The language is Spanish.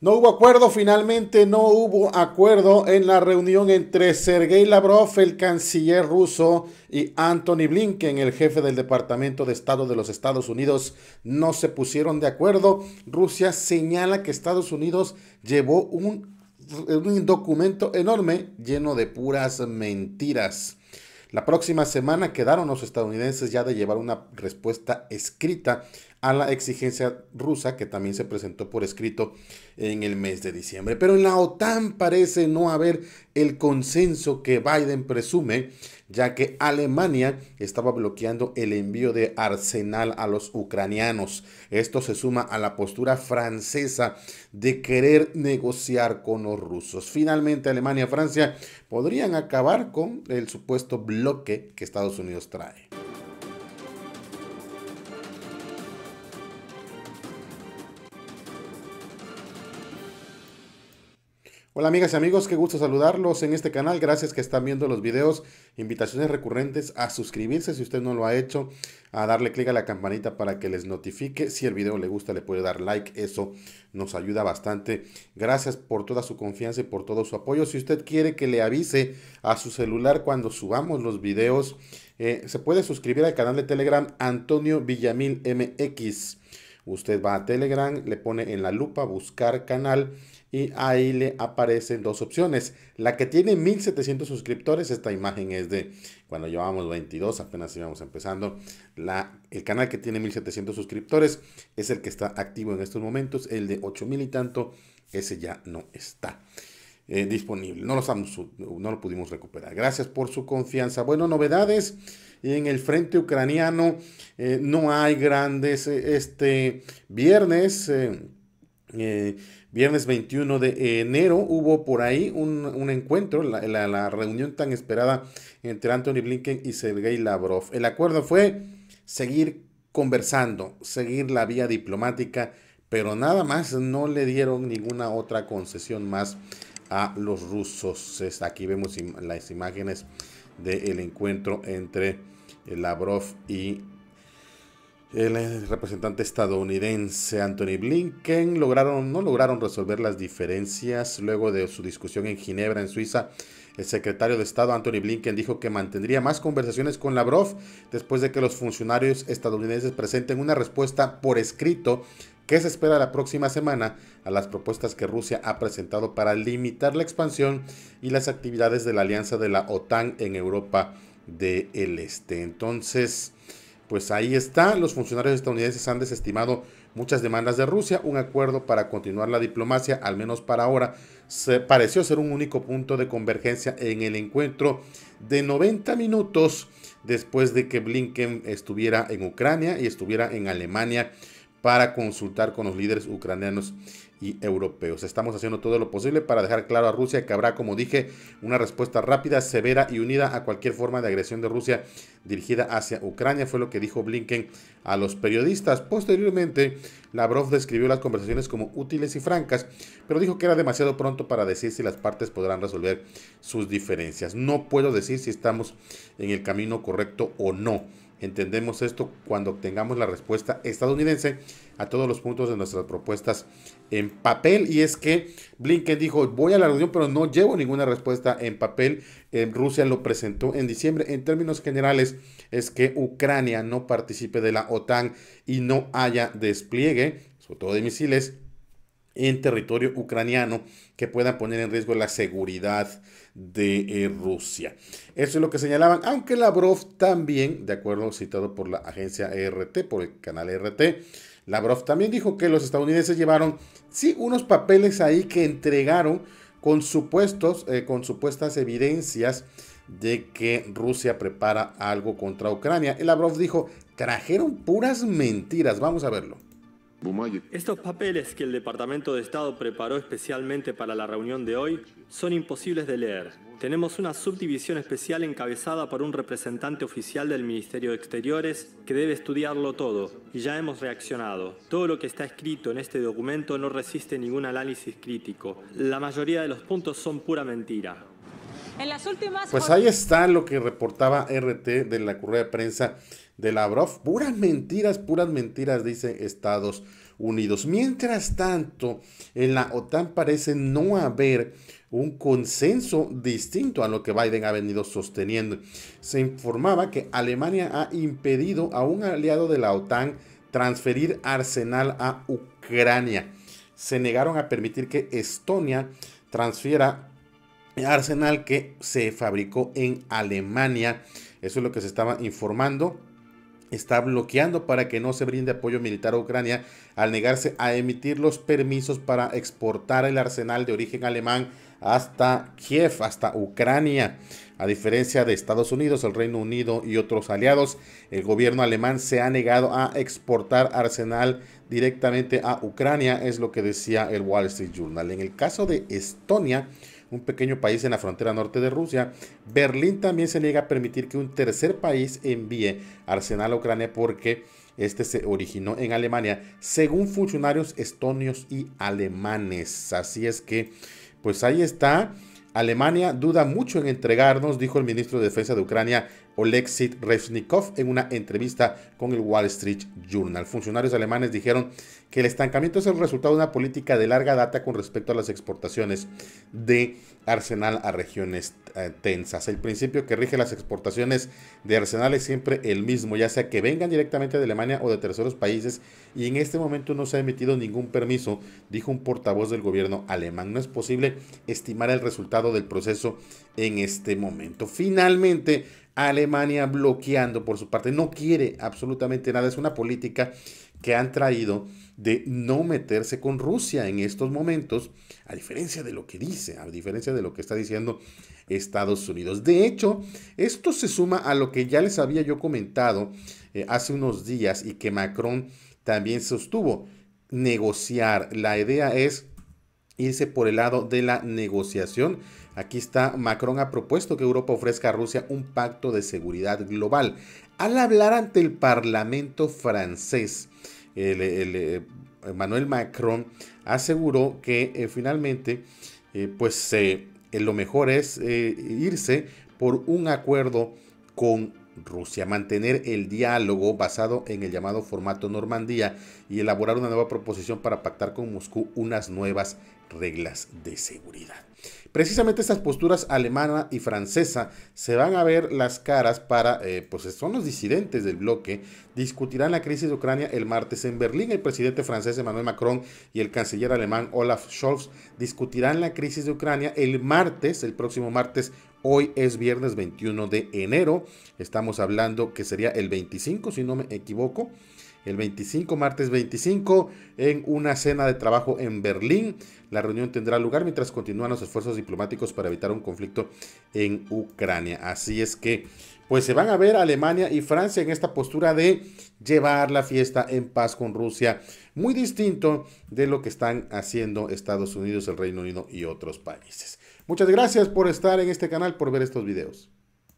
No hubo acuerdo, finalmente no hubo acuerdo en la reunión entre Sergei Lavrov, el canciller ruso, y Anthony Blinken, el jefe del Departamento de Estado de los Estados Unidos. No se pusieron de acuerdo. Rusia señala que Estados Unidos llevó un, un documento enorme lleno de puras mentiras. La próxima semana quedaron los estadounidenses ya de llevar una respuesta escrita a la exigencia rusa que también se presentó por escrito en el mes de diciembre. Pero en la OTAN parece no haber el consenso que Biden presume, ya que Alemania estaba bloqueando el envío de arsenal a los ucranianos. Esto se suma a la postura francesa de querer negociar con los rusos. Finalmente Alemania y Francia podrían acabar con el supuesto bloque que Estados Unidos trae. Hola amigas y amigos, qué gusto saludarlos en este canal. Gracias que están viendo los videos. Invitaciones recurrentes a suscribirse si usted no lo ha hecho, a darle clic a la campanita para que les notifique. Si el video le gusta, le puede dar like. Eso nos ayuda bastante. Gracias por toda su confianza y por todo su apoyo. Si usted quiere que le avise a su celular cuando subamos los videos, eh, se puede suscribir al canal de Telegram Antonio Villamil MX. Usted va a Telegram, le pone en la lupa buscar canal y ahí le aparecen dos opciones. La que tiene 1700 suscriptores, esta imagen es de cuando llevábamos 22, apenas íbamos empezando. La, el canal que tiene 1700 suscriptores es el que está activo en estos momentos, el de 8000 y tanto, ese ya no está. Eh, disponible. No, no lo pudimos recuperar. Gracias por su confianza. Bueno, novedades en el frente ucraniano. Eh, no hay grandes. Eh, este viernes, viernes 21 de enero, hubo por ahí un, encuentro, la, la, reunión tan esperada entre Anthony Blinken y Sergei Lavrov. El acuerdo fue seguir conversando, seguir la vía diplomática. Pero nada más, no le dieron ninguna otra concesión más a los rusos. Aquí vemos las imágenes del encuentro entre Lavrov y el eh, representante estadounidense Anthony Blinken lograron, no lograron resolver las diferencias luego de su discusión en Ginebra, en Suiza. El secretario de Estado Anthony Blinken dijo que mantendría más conversaciones con Lavrov después de que los funcionarios estadounidenses presenten una respuesta por escrito ¿Qué se espera la próxima semana a las propuestas que Rusia ha presentado para limitar la expansión y las actividades de la alianza de la OTAN en Europa del Este? Entonces, pues ahí está, los funcionarios estadounidenses han desestimado muchas demandas de Rusia, un acuerdo para continuar la diplomacia, al menos para ahora, se pareció ser un único punto de convergencia en el encuentro de 90 minutos después de que Blinken estuviera en Ucrania y estuviera en Alemania para consultar con los líderes ucranianos y europeos. Estamos haciendo todo lo posible para dejar claro a Rusia que habrá, como dije, una respuesta rápida, severa y unida a cualquier forma de agresión de Rusia dirigida hacia Ucrania, fue lo que dijo Blinken a los periodistas. Posteriormente, Lavrov describió las conversaciones como útiles y francas, pero dijo que era demasiado pronto para decir si las partes podrán resolver sus diferencias. No puedo decir si estamos en el camino correcto o no Entendemos esto cuando obtengamos la respuesta estadounidense a todos los puntos de nuestras propuestas en papel. Y es que Blinken dijo, voy a la reunión, pero no llevo ninguna respuesta en papel. Eh, Rusia lo presentó en diciembre. En términos generales, es que Ucrania no participe de la OTAN y no haya despliegue, sobre todo de misiles, en territorio ucraniano que puedan poner en riesgo la seguridad de eh, Rusia. Eso es lo que señalaban, aunque Lavrov también, de acuerdo citado por la agencia e RT, por el canal e RT, Lavrov también dijo que los estadounidenses llevaron, sí, unos papeles ahí que entregaron con, supuestos, eh, con supuestas evidencias de que Rusia prepara algo contra Ucrania. El Lavrov dijo, trajeron puras mentiras, vamos a verlo. Estos papeles que el Departamento de Estado preparó especialmente para la reunión de hoy son imposibles de leer. Tenemos una subdivisión especial encabezada por un representante oficial del Ministerio de Exteriores que debe estudiarlo todo, y ya hemos reaccionado. Todo lo que está escrito en este documento no resiste ningún análisis crítico. La mayoría de los puntos son pura mentira. En las últimas... Pues ahí está lo que reportaba RT de la correa de prensa de Lavrov. Puras mentiras, puras mentiras, dice Estados Unidos. Mientras tanto, en la OTAN parece no haber un consenso distinto a lo que Biden ha venido sosteniendo. Se informaba que Alemania ha impedido a un aliado de la OTAN transferir arsenal a Ucrania. Se negaron a permitir que Estonia transfiera arsenal que se fabricó en Alemania. Eso es lo que se estaba informando está bloqueando para que no se brinde apoyo militar a Ucrania al negarse a emitir los permisos para exportar el arsenal de origen alemán hasta Kiev, hasta Ucrania. A diferencia de Estados Unidos, el Reino Unido y otros aliados, el gobierno alemán se ha negado a exportar arsenal directamente a Ucrania, es lo que decía el Wall Street Journal. En el caso de Estonia, un pequeño país en la frontera norte de Rusia, Berlín también se niega a permitir que un tercer país envíe arsenal a Ucrania porque este se originó en Alemania, según funcionarios estonios y alemanes. Así es que, pues ahí está. Alemania duda mucho en entregarnos, dijo el ministro de Defensa de Ucrania, Olexit Reznikov en una entrevista con el Wall Street Journal. Funcionarios alemanes dijeron que el estancamiento es el resultado de una política de larga data con respecto a las exportaciones de arsenal a regiones eh, tensas. El principio que rige las exportaciones de arsenal es siempre el mismo, ya sea que vengan directamente de Alemania o de terceros países, y en este momento no se ha emitido ningún permiso, dijo un portavoz del gobierno alemán. No es posible estimar el resultado del proceso en este momento. Finalmente, Alemania bloqueando por su parte. No quiere absolutamente nada. Es una política que han traído de no meterse con Rusia en estos momentos, a diferencia de lo que dice, a diferencia de lo que está diciendo Estados Unidos. De hecho, esto se suma a lo que ya les había yo comentado eh, hace unos días y que Macron también sostuvo, negociar. La idea es irse por el lado de la negociación. Aquí está, Macron ha propuesto que Europa ofrezca a Rusia un pacto de seguridad global. Al hablar ante el Parlamento francés, el, eh, Emmanuel Macron aseguró que eh, finalmente eh, pues, lo mejor es irse por un acuerdo con Rusia, mantener el diálogo basado en el llamado formato Normandía y elaborar una nueva proposición para pactar con Moscú unas nuevas reglas de seguridad. Precisamente estas posturas alemana y francesa se van a ver las caras para, eh, pues son los disidentes del bloque, discutirán la crisis de Ucrania el martes en Berlín. El presidente francés Emmanuel Macron y el canciller alemán Olaf Scholz discutirán la crisis de Ucrania el martes, el próximo martes Hoy es viernes 21 de enero. Estamos hablando que sería el 25, si no me equivoco el 25, martes 25, en una cena de trabajo en Berlín. La reunión tendrá lugar mientras continúan los esfuerzos diplomáticos para evitar un conflicto en Ucrania. Así es que, pues se van a ver Alemania y Francia en esta postura de llevar la fiesta en paz con Rusia, muy distinto de lo que están haciendo Estados Unidos, el Reino Unido y otros países. Muchas gracias por estar en este canal, por ver estos videos.